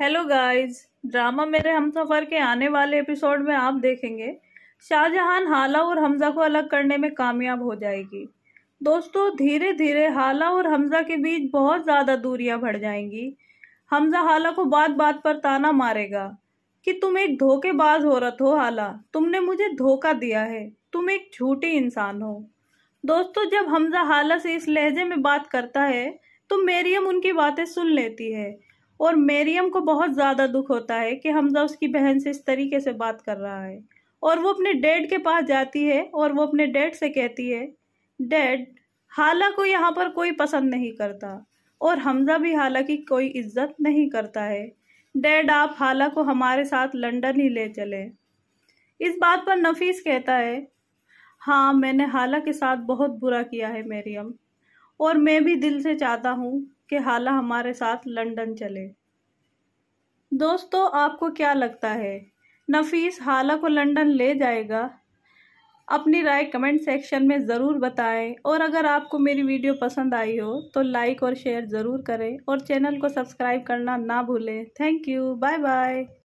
hello guys drama मेरे हम सफ़र के आने वाले एपिसोड में आप देखेंगे शाहजहां हाला और हमज़ा को अलग करने में कामयाब हो जाएगी दोस्तों धीरे धीरे हाला और हमज़ा के बीच बहुत ज़्यादा दूरियां बढ़ जाएंगी हमज़ा हाला को बात बात पर ताना मारेगा कि तुम एक धोखेबाज औरत हो हाला तुमने मुझे धोखा दिया है तुम एक झूठी इंसान हो दोस्तों जब हमज़ा हाला से इस लहजे में बात करता है तो मेरियम उनकी बातें सुन लेती है और मेरियम को बहुत ज़्यादा दुख होता है कि हमजा उसकी बहन से इस तरीके से बात कर रहा है और वो अपने डैड के पास जाती है और वो अपने डैड से कहती है डैड हाला को यहाँ पर कोई पसंद नहीं करता और हमजा भी हाला की कोई इज्जत नहीं करता है डैड आप हाला को हमारे साथ लंदन ही ले चले इस बात पर नफीस कहता है हाँ मैंने हाला के साथ बहुत बुरा किया है मेरियम और मैं भी दिल से चाहता हूँ कि हाला हमारे साथ लंदन चले दोस्तों आपको क्या लगता है नफीस हाला को लंदन ले जाएगा अपनी राय कमेंट सेक्शन में ज़रूर बताएं और अगर आपको मेरी वीडियो पसंद आई हो तो लाइक और शेयर ज़रूर करें और चैनल को सब्सक्राइब करना ना भूलें थैंक यू बाय बाय